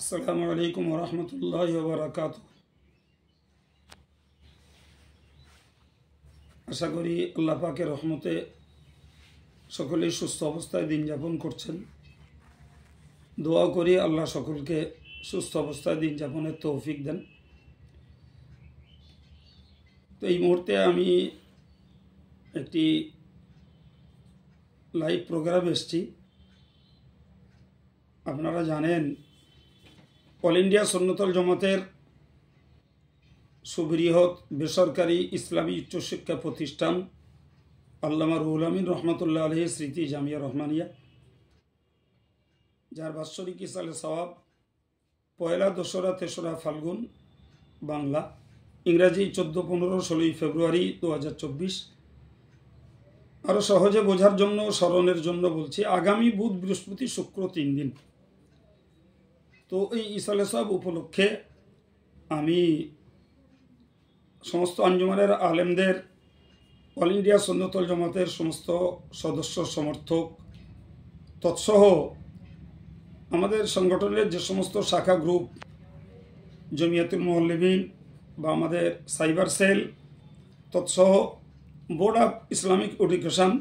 আসসালামু আলাইকুম রহমতুল্লাহ বারাকাত আশা করি আল্লাহ পাকের রহমতে সকলেই সুস্থ অবস্থায় দিন যাপন করছেন দোয়া করি আল্লাহ সকলকে সুস্থ অবস্থায় দিন যাপনের তৌফিক দেন তো এই মুহূর্তে আমি একটি লাইভ প্রোগ্রাম এসেছি আপনারা জানেন অল ইন্ডিয়া সন্ন্যতল জমাতের সুবৃহৎ বেসরকারি ইসলামী উচ্চশিক্ষা প্রতিষ্ঠান আল্লামা রুহুল আমিন রহমতুল্লাহ আলহী স্মৃতি জামিয়া রহমানিয়া যার বাৎসরিক ইসালে সওয়াব পয়লা দোসরা তেসরা ফাল্গুন বাংলা ইংরাজি চোদ্দো পনেরো ষোলোই ফেব্রুয়ারি দু হাজার চব্বিশ আরও সহজে বোঝার জন্য স্মরণের জন্য বলছি আগামী বুধ বৃহস্পতি শুক্র তিন দিন তো এই ইসালে সব উপলক্ষে আমি সমস্ত আঞ্জুমানের আলেমদের অল ইন্ডিয়া সন্ন্যতল জমাতের সমস্ত সদস্য সমর্থক তৎসহ আমাদের সংগঠনের যে সমস্ত শাখা গ্রুপ জমিয়াতুল মোহল্লিবিন বা আমাদের সাইবার সেল তৎসহ বোর্ড অফ ইসলামিক এডুকেশান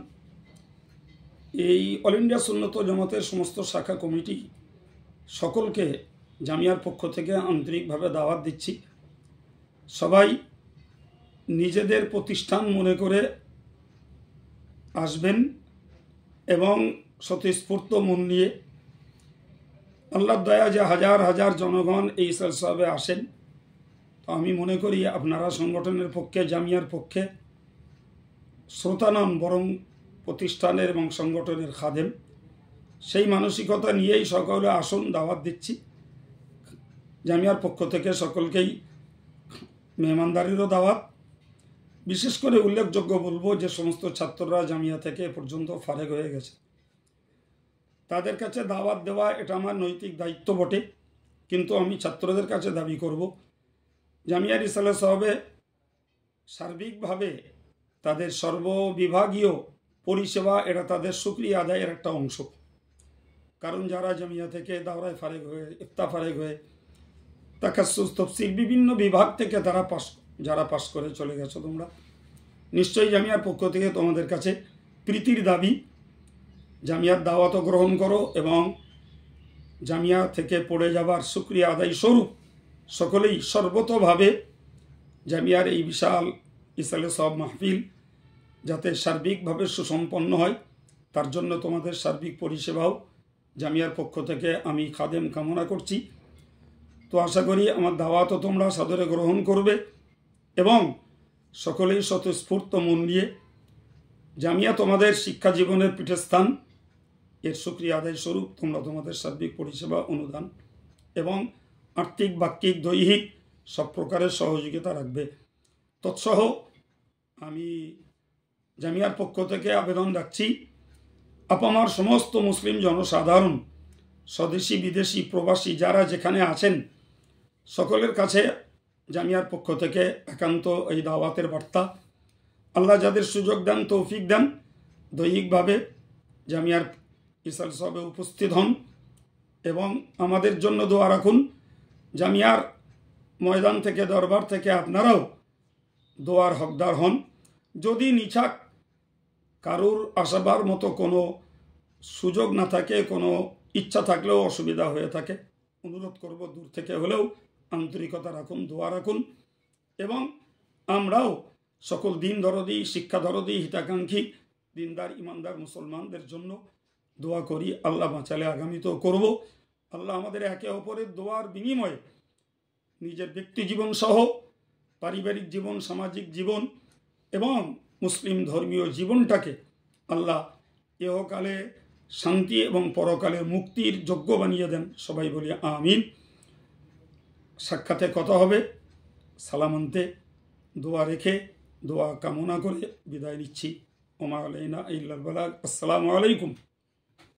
এই অল ইন্ডিয়া সন্ন্যত জমাতের সমস্ত শাখা কমিটি সকলকে জামিয়ার পক্ষ থেকে আন্তরিকভাবে দাওয়াত দিচ্ছি সবাই নিজেদের প্রতিষ্ঠান মনে করে আসবেন এবং স্বতঃস্ফূর্ত মন নিয়ে আল্লাহ দয়া যে হাজার হাজার জনগণ এই সালসাবে আসেন তো আমি মনে করি আপনারা সংগঠনের পক্ষে জামিয়ার পক্ষে শ্রোতানাম বরং প্রতিষ্ঠানের এবং সংগঠনের খাদেম সেই মানসিকতা নিয়েই সকলে আসন দাওয়াত দিচ্ছি জামিয়ার পক্ষ থেকে সকলকেই মেহমানদারিরও দাওয়াত বিশেষ করে উল্লেখযোগ্য বলবো যে সমস্ত ছাত্ররা জামিয়া থেকে পর্যন্ত ফারেক হয়ে গেছে তাদের কাছে দাওয়াত দেওয়া এটা আমার নৈতিক দায়িত্ব বটে কিন্তু আমি ছাত্রদের কাছে দাবি করব জামিয়া রিসালে সাহবে সার্বিকভাবে তাদের সর্ববিভাগীয় পরিষেবা এটা তাদের সুক্রিয়া আদায়ের একটা অংশ কারণ যারা জামিয়া থেকে দাওরায় ফারেক হয়ে ইফতা ফারেক হয়ে তাকাসুস তফসিল বিভিন্ন বিভাগ থেকে তারা পাশ যারা পাশ করে চলে গেছো তোমরা নিশ্চয়ই জামিয়ার পক্ষ থেকে তোমাদের কাছে প্রীতির দাবি জামিয়ার দাওয়াতও গ্রহণ করো এবং জামিয়া থেকে পড়ে যাবার সুক্রিয়া আদায় স্বরূপ সকলেই সর্বতভাবে জামিয়ার এই বিশাল ইসালে সব মাহফিল যাতে সার্বিকভাবে সুসম্পন্ন হয় তার জন্য তোমাদের সার্বিক পরিষেবাও জামিয়ার পক্ষ থেকে আমি খাদেম কামনা করছি তো আশা করি আমার দাওয়াতও তোমরা সাদরে গ্রহণ করবে এবং সকলেই স্বতঃস্ফূর্ত মন দিয়ে জামিয়া তোমাদের শিক্ষা জীবনের পীঠস্থান এর সুক্রিয়া আদায় স্বরূপ তোমরা তোমাদের সার্বিক পরিষেবা অনুদান এবং আর্থিক বাক্যিক দৈহিক সব প্রকারের সহযোগিতা রাখবে তৎসহ আমি জামিয়ার পক্ষ থেকে আবেদন রাখছি আপামার সমস্ত মুসলিম জনসাধারণ স্বদেশি বিদেশি প্রবাসী যারা যেখানে আছেন সকলের কাছে জামিয়ার পক্ষ থেকে একান্ত এই দাওয়াতের বার্তা আল্লাহ যাদের সুযোগ দেন তৌফিক দেন দৈহিকভাবে জামিয়ার ইসাল সবে উপস্থিত হন এবং আমাদের জন্য দোয়া রাখুন জামিয়ার ময়দান থেকে দরবার থেকে আপনারাও দোয়ার হকদার হন যদি নিছাক কারুর আসাবার মতো কোনো সুযোগ না থাকে কোনো ইচ্ছা থাকলেও অসুবিধা হয়ে থাকে অনুরোধ করব দূর থেকে হলেও আন্তরিকতা রাখুন দোয়া রাখুন এবং আমরাও সকল দিন দরদি শিক্ষা দরদি হিতাকাঙ্ক্ষী দিনদার ইমানদার মুসলমানদের জন্য দোয়া করি আল্লাহ বাঁচালে আগামীতেও করব আল্লাহ আমাদের একে অপরের দোয়ার বিনিময়ে নিজের ব্যক্তি জীবন সহ পারিবারিক জীবন সামাজিক জীবন এবং মুসলিম ধর্মীয় জীবনটাকে আল্লাহ এহকালে শান্তি এবং পরকালে মুক্তির যোগ্য বানিয়ে দেন সবাই বলি আমিন সাক্ষাতে কথা হবে সালামন্তে দোয়া রেখে দোয়া কামনা করে বিদায় নিচ্ছি ওমা আলাইনা ইল্লাল বালাগ আসসালামু আলাইকুম